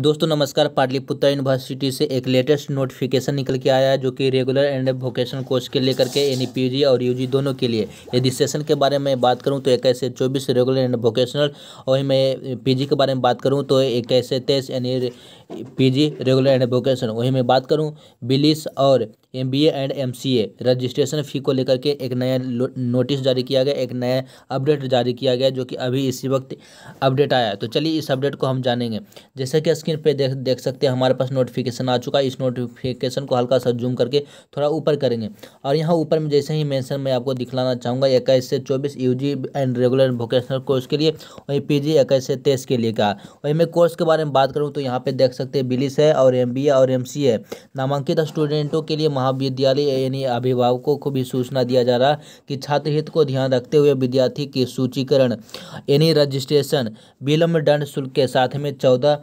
दोस्तों नमस्कार पाटलिपुत्र यूनिवर्सिटी से एक लेटेस्ट नोटिफिकेशन निकल के आया है जो कि रेगुलर एंड वोकेशन कोर्स के लेकर के यानी e और यूजी दोनों के लिए यदि सेशन के बारे में बात करूं तो एक ऐसे चौबीस रेगुलर एंड वोकेशनल और मैं पीजी के बारे में बात करूं तो एक ऐसे तेईस यानी पीजी रेगुलर एंड वोकेशन वहीं मैं बात करूँ बिलिस और MBA and MCA registration fee को लेकर के एक नया नोटिस जारी किया गया एक नया अपडेट जारी किया गया जो कि अभी इसी वक्त अपडेट आया है तो चलिए इस अपडेट को हम जानेंगे जैसे कि स्क्रीन पे देख देख सकते हैं हमारे पास नोटिफिकेशन आ चुका है इस नोटिफिकेशन को हल्का सा जूम करके थोड़ा ऊपर करेंगे और यहाँ ऊपर में जैसे ही मैंसन मैं आपको दिखलाना चाहूँगा इक्कीस से चौबीस U and regular vocational course के लिए वहीं पी जी से तेईस के लिए कहा वहीं मैं कोर्स के बारे में बात करूँ तो यहाँ पर देख सकते हैं बिलिस है और एम बी ए और एम सी ए नामांकित स्टूडेंटों के लिए महाविद्यालय यानी अभिभावकों को भी सूचना दिया जा रहा है कि छात्र हित को ध्यान रखते हुए विद्यार्थी के सूचीकरण यानी रजिस्ट्रेशन विलम्ब दंड शुल्क के साथ में चौदह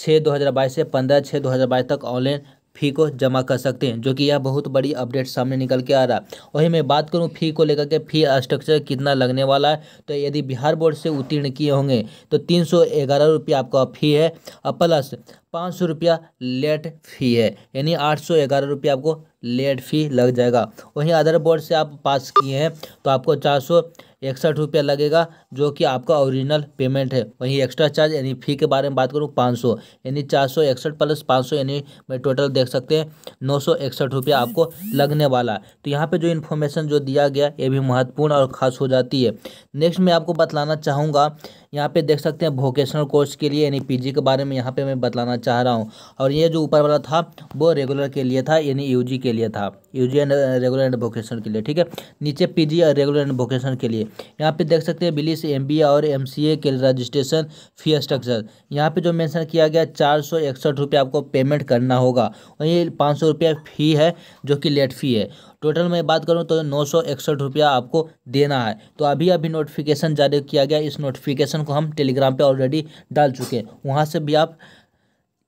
छः दो हज़ार बाईस से पंद्रह छः दो हज़ार बाईस तक ऑनलाइन फ़ी को जमा कर सकते हैं जो कि यह बहुत बड़ी अपडेट सामने निकल के आ रहा है वहीं मैं बात करूँ फ़ी को लेकर के फ़ी स्ट्रक्चर कितना लगने वाला है तो यदि बिहार बोर्ड से उत्तीर्ण किए होंगे तो तीन सौ ग्यारह आपका फ़ी है और प्लस पाँच सौ रुपया लेट फी है यानी आठ सौ ग्यारह रुपये आपको लेट फी लग जाएगा वहीं अदर बोर्ड से आप पास किए हैं तो आपको चार सौ इकसठ रुपया लगेगा जो कि आपका ओरिजिनल पेमेंट है वहीं एक्स्ट्रा चार्ज यानी फ़ी के बारे में बात करूँ पाँच सौ यानी चार सौ इकसठ प्लस पाँच सौ यानी मैं टोटल देख सकते हैं नौ सौ इकसठ रुपया आपको लगने वाला है तो यहाँ पर जो इन्फॉर्मेशन जो दिया गया ये भी महत्वपूर्ण और ख़ास हो जाती है नेक्स्ट मैं आपको बतलाना चाहूँगा यहाँ पे देख सकते हैं वोकेशनल कोर्स के लिए यानी पीजी के बारे में यहाँ पे मैं बतलाना चाह रहा हूँ और ये जो ऊपर वाला था वो रेगुलर के लिए था यानी यूजी के लिए था UG and regular and vocation के लिए ठीक है नीचे पीजी और रेगुलर एंड वोकेशन के लिए यहाँ पे देख सकते हैं बिलिस एम और एम के रजिस्ट्रेशन फी स्ट्रक्चर यहाँ पे जो मेंशन किया गया चार सौ इकसठ रुपये आपको पेमेंट करना होगा और ये पाँच सौ रुपया फ़ी है जो कि लेट फ़ी है टोटल मैं बात करूँ तो नौ सौ इकसठ रुपया आपको देना है तो अभी अभी नोटिफिकेशन जारी किया गया इस नोटिफिकेशन को हम टेलीग्राम पर ऑलरेडी डाल चुके हैं वहाँ से भी आप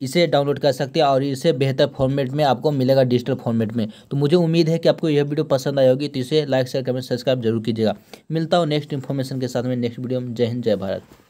इसे डाउनलोड कर सकते हैं और इसे बेहतर फॉर्मेट में आपको मिलेगा डिजिटल फॉर्मेट में तो मुझे उम्मीद है कि आपको यह वीडियो पसंद आई होगी तो इसे लाइक शेयर कमेंट सब्सक्राइब जरूर कीजिएगा मिलता हूँ नेक्स्ट इन्फॉर्मेशन के साथ में नेक्स्ट वीडियो में जय हिंद जय भारत